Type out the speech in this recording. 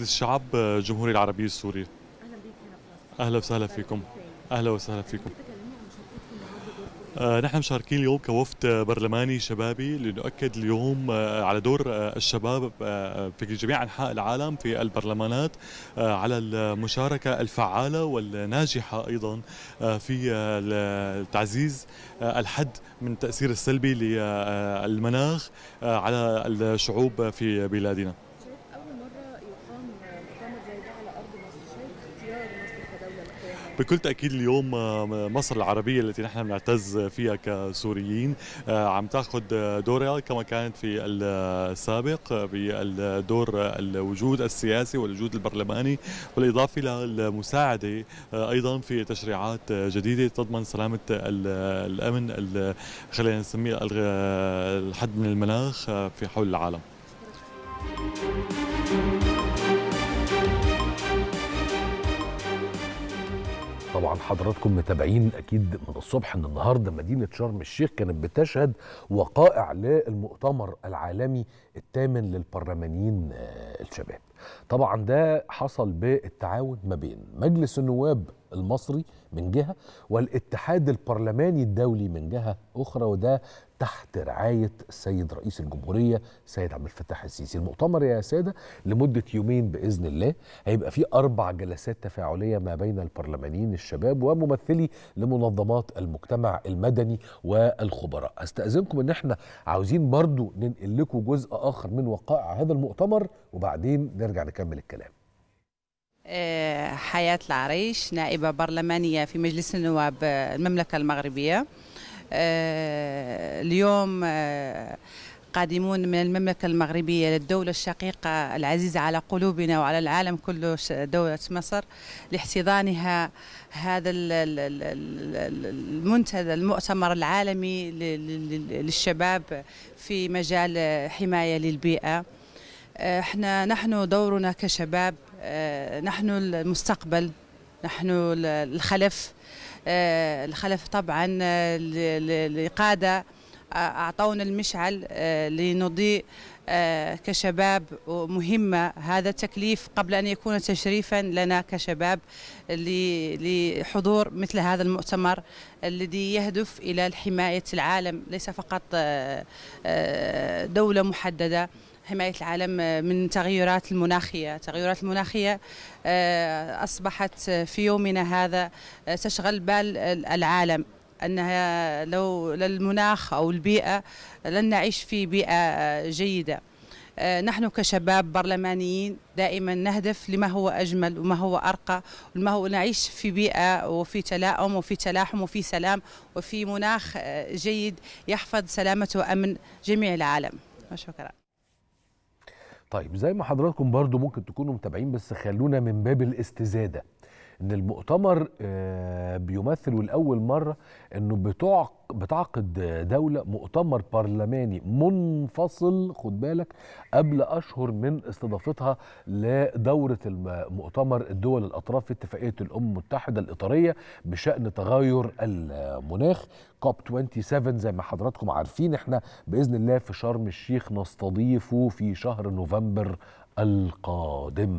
الشعب الجمهوري آه، العربي السوري اهلا اهلا وسهلا فيكم اهلا وسهلا فيكم آه، نحن مشاركين اليوم كوفد آه، برلماني شبابي لنؤكد اليوم على دور الشباب في جميع انحاء العالم في البرلمانات على المشاركه الفعاله والناجحه ايضا في تعزيز الحد من التاثير السلبي للمناخ على الشعوب في بلادنا بكل تاكيد اليوم آه، مصر العربيه التي نحن بنعتز فيها كسوريين آه، عم تاخذ دورها كما كانت في السابق بالدور آه، الوجود السياسي والوجود البرلماني بالاضافه الى المساعده ايضا في تشريعات جديده تضمن سلامه الامن خلينا نسميه الحد من المناخ في حول العالم. طبعا حضراتكم متابعين اكيد من الصبح ان النهارده مدينه شرم الشيخ كانت بتشهد وقائع للمؤتمر العالمي الثامن للبرلمانيين آه، الشباب. طبعا ده حصل بالتعاون ما بين مجلس النواب المصري من جهه والاتحاد البرلماني الدولي من جهه اخرى وده تحت رعاية السيد رئيس الجمهورية سيد عبد الفتاح السيسي المؤتمر يا سادة لمدة يومين بإذن الله هيبقى فيه أربع جلسات تفاعلية ما بين البرلمانيين الشباب وممثلي لمنظمات المجتمع المدني والخبراء أستأذنكم أن احنا عاوزين برضو ننقل لكم جزء آخر من وقائع هذا المؤتمر وبعدين نرجع نكمل الكلام آه، حياة العريش نائبة برلمانية في مجلس النواب آه، المملكة المغربية آه، اليوم آه، قادمون من المملكة المغربية للدولة الشقيقة العزيزة على قلوبنا وعلى العالم كله دولة مصر لاحتضانها هذا المنتدى المؤتمر العالمي للشباب في مجال حماية للبيئة آه، احنا نحن دورنا كشباب نحن المستقبل نحن الخلف آه، الخلف طبعا القادة آه، آه، أعطونا المشعل لنضيء كشباب مهمة هذا تكليف قبل أن يكون تشريفا لنا كشباب لحضور مثل هذا المؤتمر الذي يهدف إلى حماية العالم ليس فقط دولة محددة حماية العالم آه، من تغيرات المناخية تغيرات المناخية آه، أصبحت آه، في يومنا هذا تشغل بال العالم أنها لو للمناخ أو البيئة لن نعيش في بيئة جيدة نحن كشباب برلمانيين دائما نهدف لما هو أجمل وما هو أرقى وما هو نعيش في بيئة وفي تلاؤم وفي تلاحم وفي سلام وفي مناخ جيد يحفظ سلامة وأمن جميع العالم وشكرا طيب زي ما حضراتكم برضو ممكن تكونوا متابعين بس خلونا من باب الاستزاده ان المؤتمر آه، بيمثل ولاول مره انه بتعقد دوله مؤتمر برلماني منفصل خد بالك قبل اشهر من استضافتها لدوره المؤتمر الدول الاطراف في اتفاقيه الامم المتحده الاطاريه بشان تغير المناخ كوب 27 زي ما حضراتكم عارفين احنا باذن الله في شرم الشيخ نستضيفه في شهر نوفمبر القادم